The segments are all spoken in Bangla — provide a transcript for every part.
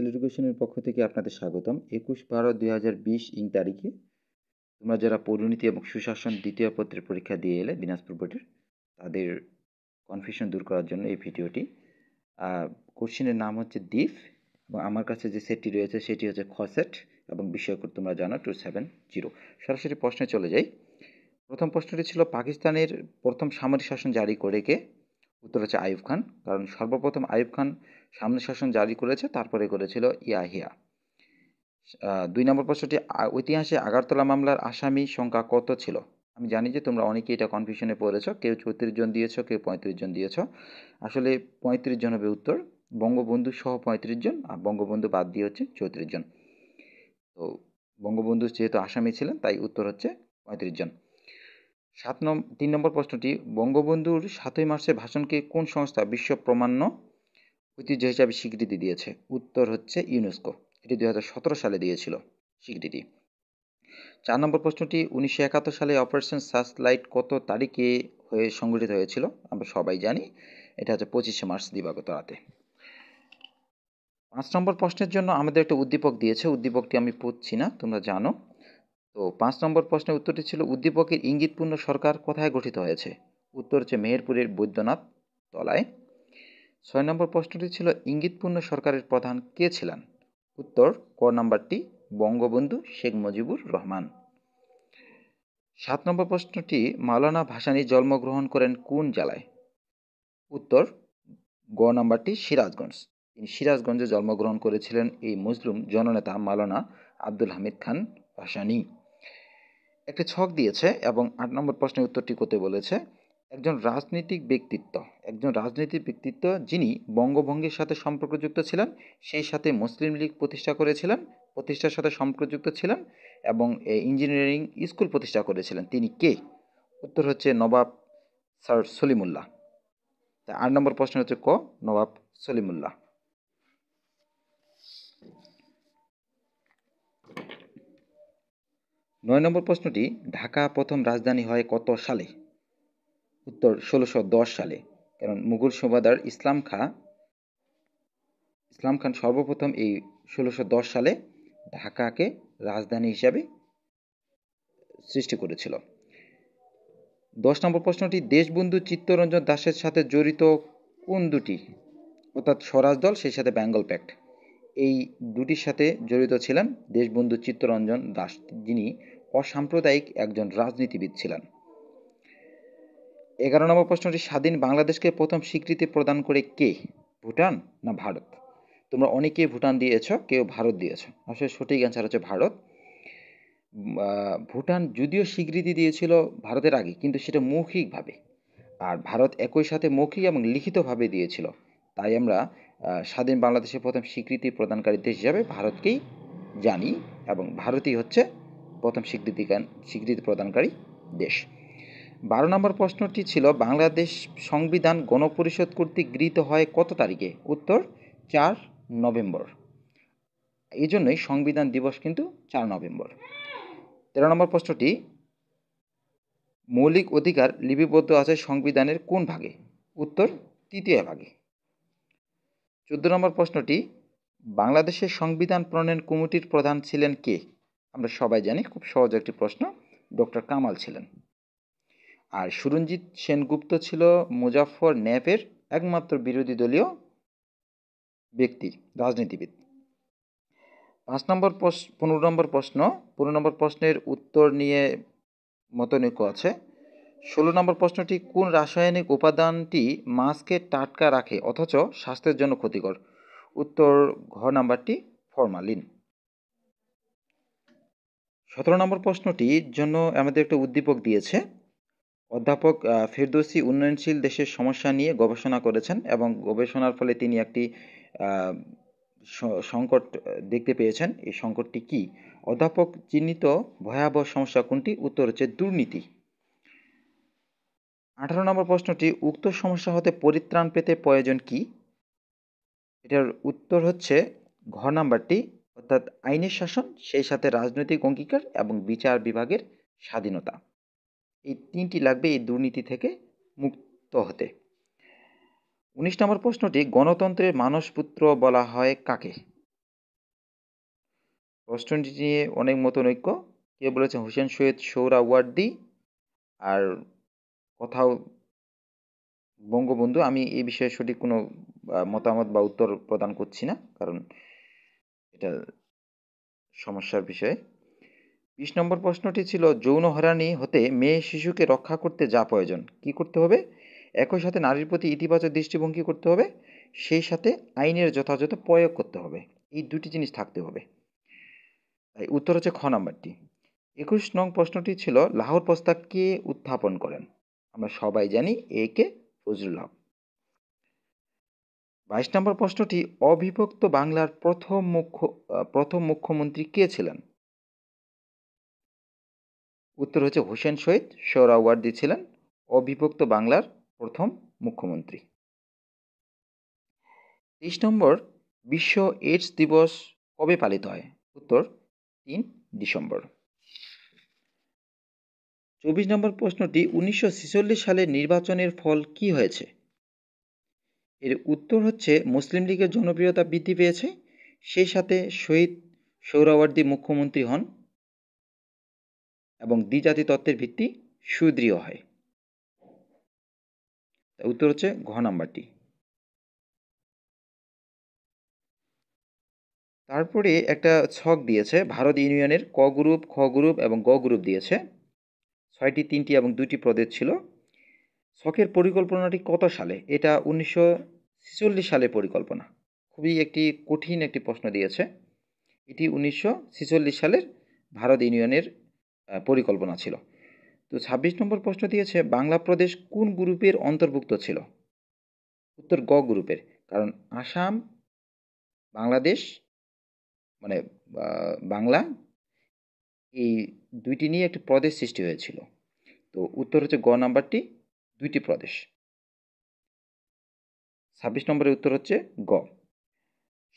কাউন্সিল এডুকেশনের পক্ষ থেকে আপনাদের স্বাগতম একুশ বারো দুই হাজার বিশ ইং তারিখে তোমরা যারা পরিণতি এবং সুশাসন দ্বিতীয় পত্রের পরীক্ষা দিয়ে এলে দিনাজপুর বোর্ডের তাদের কনফিউশন দূর করার জন্য এই ভিডিওটি কোশ্চেনের নাম হচ্ছে দ্বীপ এবং আমার কাছে যে সেটটি রয়েছে সেটি হচ্ছে খ সেট এবং বিষয়কর তোমরা জানো টু সেভেন জিরো সরাসরি প্রশ্নে চলে যাই প্রথম প্রশ্নটি ছিল পাকিস্তানের প্রথম সামরিক শাসন জারি করে কে উত্তর হচ্ছে আইব খান কারণ সর্বপ্রথম আইব খান সামনে শাসন জারি করেছে তারপরে করেছিল ইয়াহিয়া দুই নম্বর প্রশ্নটি ঐতিহাসে আগারতলা মামলার আসামি সংখ্যা কত ছিল আমি জানি যে তোমরা অনেকেই এটা কনফিউশনে পড়েছো কেউ চৌত্রিশ জন দিয়েছ কেউ পঁয়ত্রিশ জন দিয়েছ আসলে পঁয়ত্রিশ জন হবে উত্তর বঙ্গবন্ধু সহ পঁয়ত্রিশ জন আর বঙ্গবন্ধু বাদ দিয়ে হচ্ছে চৌত্রিশ জন তো বঙ্গবন্ধু যেহেতু আসামি ছিলেন তাই উত্তর হচ্ছে পঁয়ত্রিশ জন সাত নম্বর তিন নম্বর প্রশ্নটি বঙ্গবন্ধুর সাতই মার্চের ভাষণকে কোন সংস্থা বিশ্ব প্রমাণ্য ঐতিহ্য হিসাবে স্বীকৃতি দিয়েছে উত্তর হচ্ছে ইউনেস্কো এটি দুই সালে দিয়েছিল স্বীকৃতি চার নম্বর প্রশ্নটি উনিশশো একাত্তর সালে অপারেশন লাইট কত তারিখে হয়ে সংগঠিত হয়েছিল আমরা সবাই জানি এটা হচ্ছে পঁচিশে মার্চ দিবাগত রাতে পাঁচ নম্বর প্রশ্নের জন্য আমাদের একটা উদ্দীপক দিয়েছে উদ্দীপকটি আমি পড়ছি না তোমরা জানো তো পাঁচ নম্বর প্রশ্নের উত্তরটি ছিল উদ্দীপকের ইঙ্গিতপূর্ণ সরকার কোথায় গঠিত হয়েছে উত্তর হচ্ছে মেহেরপুরের বৈদ্যনাথ তলায় ছয় নম্বর প্রশ্নটি ছিল ইঙ্গিতপূর্ণ সরকারের প্রধান কে ছিলেন উত্তর ক নম্বরটি বঙ্গবন্ধু শেখ মুজিবুর রহমান সাত নম্বর প্রশ্নটি মাওলানা ভাসানী জন্মগ্রহণ করেন কোন জেলায় উত্তর গ নম্বরটি সিরাজগঞ্জ তিনি সিরাজগঞ্জে জন্মগ্রহণ করেছিলেন এই মুসলিম জননেতা মাওলানা আব্দুল হামিদ খান ভাসানী একটি ছক দিয়েছে এবং আট নম্বর প্রশ্নের উত্তরটি করতে বলেছে একজন রাজনৈতিক ব্যক্তিত্ব একজন রাজনৈতিক ব্যক্তিত্ব যিনি বঙ্গভঙ্গের সাথে সম্পর্কযুক্ত ছিলেন সেই সাথে মুসলিম লীগ প্রতিষ্ঠা করেছিলেন প্রতিষ্ঠার সাথে সম্পর্কযুক্ত ছিলেন এবং ইঞ্জিনিয়ারিং স্কুল প্রতিষ্ঠা করেছিলেন তিনি কে উত্তর হচ্ছে নবাব স্যার সলিমুল্লাহ আট নম্বর প্রশ্ন হচ্ছে ক নবাব সলিমুল্লাহ নয় নম্বর প্রশ্নটি ঢাকা প্রথম রাজধানী হয় কত সালে উত্তর ষোলোশো সালে কারণ মুঘল সুবাদার ইসলাম খা ইসলাম খান সর্বপ্রথম এই ষোলোশো সালে ঢাকাকে রাজধানী হিসাবে সৃষ্টি করেছিল দশ নম্বর প্রশ্নটি দেশবন্ধু চিত্তরঞ্জন দাসের সাথে জড়িত কোন দুটি অর্থাৎ স্বরাজ দল সেই সাথে বেঙ্গল প্যাক্ট এই দুটির সাথে জড়িত ছিলেন দেশবন্ধু চিত্তরঞ্জন দাস যিনি অসাম্প্রদায়িক একজন রাজনীতিবিদ ছিলেন এগারো নম্বর প্রশ্নটি স্বাধীন বাংলাদেশকে প্রথম স্বীকৃতি প্রদান করে কে ভুটান না ভারত তোমরা অনেকে ভুটান দিয়েছ কেউ ভারত দিয়েছ আসলে সঠিক অ্যান্সার হচ্ছে ভারত ভুটান যদিও স্বীকৃতি দিয়েছিল ভারতের আগে কিন্তু সেটা মৌখিকভাবে আর ভারত একই সাথে মৌখিক এবং লিখিতভাবে দিয়েছিল তাই আমরা স্বাধীন বাংলাদেশের প্রথম স্বীকৃতি প্রদানকারী দেশ হিসাবে ভারতকেই জানি এবং ভারতই হচ্ছে প্রথম স্বীকৃতি স্বীকৃতি প্রদানকারী দেশ বারো নম্বর প্রশ্নটি ছিল বাংলাদেশ সংবিধান গণপরিষদ কর্তৃক গৃহীত হয় কত তারিখে উত্তর চার নভেম্বর এই জন্যই সংবিধান দিবস কিন্তু চার নভেম্বর তেরো নম্বর প্রশ্নটি মৌলিক অধিকার লিপিবদ্ধ আছে সংবিধানের কোন ভাগে উত্তর তৃতীয় ভাগে চোদ্দ নম্বর প্রশ্নটি বাংলাদেশের সংবিধান প্রণয়ন কমিটির প্রধান ছিলেন কে আমরা সবাই জানি খুব সহজ একটি প্রশ্ন ডক্টর কামাল ছিলেন আর সুরঞ্জিত সেনগুপ্ত ছিল মুজাফর ন্যাপের একমাত্র বিরোধী দলীয় ব্যক্তি রাজনীতিবিদ পাঁচ নম্বর প্রশ্ন পনেরো নম্বর প্রশ্ন পনেরো নম্বর প্রশ্নের উত্তর নিয়ে মতনৈক্য আছে ষোলো নম্বর প্রশ্নটি কোন রাসায়নিক উপাদানটি মাছকে টাটকা রাখে অথচ স্বাস্থ্যের জন্য ক্ষতিকর উত্তর ঘ নাম্বারটি ফরমালিন সতেরো নম্বর প্রশ্নটির জন্য আমাদের একটা উদ্দীপক দিয়েছে অধ্যাপক ফেরদৌসি উন্নয়নশীল দেশের সমস্যা নিয়ে গবেষণা করেছেন এবং গবেষণার ফলে তিনি একটি সংকট দেখতে পেয়েছেন এই সংকটটি কি অধ্যাপক চিহ্নিত ভয়াবহ সমস্যা কোনটি উত্তর হচ্ছে দুর্নীতি আঠারো নম্বর প্রশ্নটি উক্ত সমস্যা হতে পরিত্রাণ পেতে প্রয়োজন কি এটার উত্তর হচ্ছে ঘর নাম্বারটি অর্থাৎ আইনের শাসন সেই সাথে রাজনৈতিক অঙ্গীকার এবং বিচার বিভাগের স্বাধীনতা এই তিনটি লাগবে এই দুর্নীতি থেকে মুক্ত হতে উনিশ নম্বর প্রশ্নটি গণতন্ত্রের মানসপুত্র বলা হয় কাকে প্রশ্নটি নিয়ে অনেক মতনৈক্য কে বলেছেন হোসেন সৈয়দ সৌরা ওয়ার্দি আর কোথাও বঙ্গবন্ধু আমি এই বিষয়ে সঠিক কোনো মতামত বা উত্তর প্রদান করছি না কারণ এটা সমস্যার বিষয়ে বিশ নম্বর প্রশ্নটি ছিল যৌন হয়রানি হতে মেয়ে শিশুকে রক্ষা করতে যা প্রয়োজন কি করতে হবে একই সাথে নারীর প্রতি ইতিবাচক দৃষ্টিভঙ্গি করতে হবে সেই সাথে আইনের যথাযথ প্রয়োগ করতে হবে এই দুটি জিনিস থাকতে হবে তাই উত্তর হচ্ছে খ নম্বরটি একুশ নং প্রশ্নটি ছিল লাহোর প্রস্তাব কে উত্থাপন করেন আমরা সবাই জানি এ কে ফজরুল হক বাইশ নম্বর প্রশ্নটি অবিভক্ত বাংলার প্রথম মুখ্য প্রথম মুখ্যমন্ত্রী কে ছিলেন উত্তর হচ্ছে হোসেন শহীদ সোহরাওয়ার্দী ছিলেন অবিভক্ত বাংলার প্রথম মুখ্যমন্ত্রী তেইশ নম্বর বিশ্ব এইডস দিবস কবে পালিত হয় উত্তর তিন ডিসেম্বর চব্বিশ নম্বর প্রশ্নটি উনিশশো সালের নির্বাচনের ফল কি হয়েছে এর উত্তর হচ্ছে মুসলিম লীগের জনপ্রিয়তা বৃদ্ধি পেয়েছে সেই সাথে শহীদ সোহরাওয়ার্দী মুখ্যমন্ত্রী হন এবং দ্বিজাতি তত্ত্বের ভিত্তি সুদৃঢ় হয় উত্তর হচ্ছে ঘ নাম্বারটি তারপরে একটা ছক দিয়েছে ভারত ইউনিয়নের ক গ্রুপ খ গ্রুপ এবং গ গ্রুপ দিয়েছে ছয়টি তিনটি এবং দুটি প্রদেশ ছিল ছকের পরিকল্পনাটি কত সালে এটা উনিশশো সালে পরিকল্পনা খুবই একটি কঠিন একটি প্রশ্ন দিয়েছে এটি উনিশশো সালের ভারত ইউনিয়নের পরিকল্পনা ছিল তো ছাব্বিশ নম্বর প্রশ্ন দিয়েছে বাংলা প্রদেশ কোন গ্রুপের অন্তর্ভুক্ত ছিল উত্তর গ গ্রুপের কারণ আসাম বাংলাদেশ মানে বাংলা এই দুইটি নিয়ে একটি প্রদেশ সৃষ্টি হয়েছিল তো উত্তর হচ্ছে গ নাম্বারটি দুইটি প্রদেশ ছাব্বিশ নম্বরের উত্তর হচ্ছে গ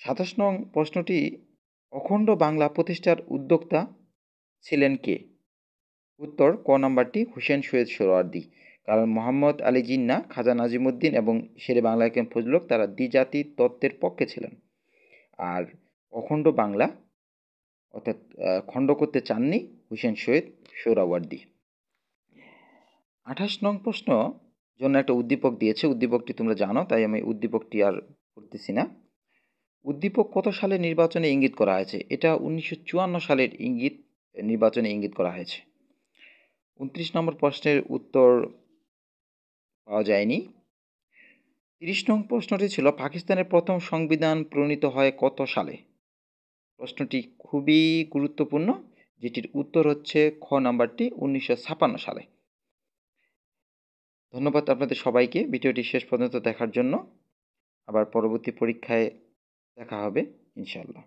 সাতাশ নং প্রশ্নটি অখণ্ড বাংলা প্রতিষ্ঠার উদ্যোক্তা ছিলেন কে উত্তর ক নম্বরটি হুসেন সৈয়দ সোহরাওয়ার্দী কারণ মোহাম্মদ আলী জিন্না খাজা নাজিমুদ্দিন এবং শেরে বাংলা কেম ফজলুক তারা দ্বিজাতি তত্ত্বের পক্ষে ছিলেন আর অখণ্ড বাংলা অর্থাৎ খণ্ড করতে চাননি হুসেন সৈয়দ সোহরাওয়ার্দী আঠাশ নং প্রশ্ন জন্য একটা উদ্দীপক দিয়েছে উদ্দীপকটি তোমরা জানো তাই আমি উদ্দীপকটি আর করতেছি না উদ্দীপক কত সালে নির্বাচনে ইঙ্গিত করা হয়েছে এটা উনিশশো সালের ইঙ্গিত নির্বাচনে ইঙ্গিত করা হয়েছে উনত্রিশ নম্বর প্রশ্নের উত্তর পাওয়া যায়নি তিরিশ নং প্রশ্নটি ছিল পাকিস্তানের প্রথম সংবিধান প্রণীত হয় কত সালে প্রশ্নটি খুবই গুরুত্বপূর্ণ যেটির উত্তর হচ্ছে খ নাম্বারটি উনিশশো ছাপান্ন সালে ধন্যবাদ আপনাদের সবাইকে ভিডিওটি শেষ পর্যন্ত দেখার জন্য আবার পরবর্তী পরীক্ষায় দেখা হবে ইনশাল্লাহ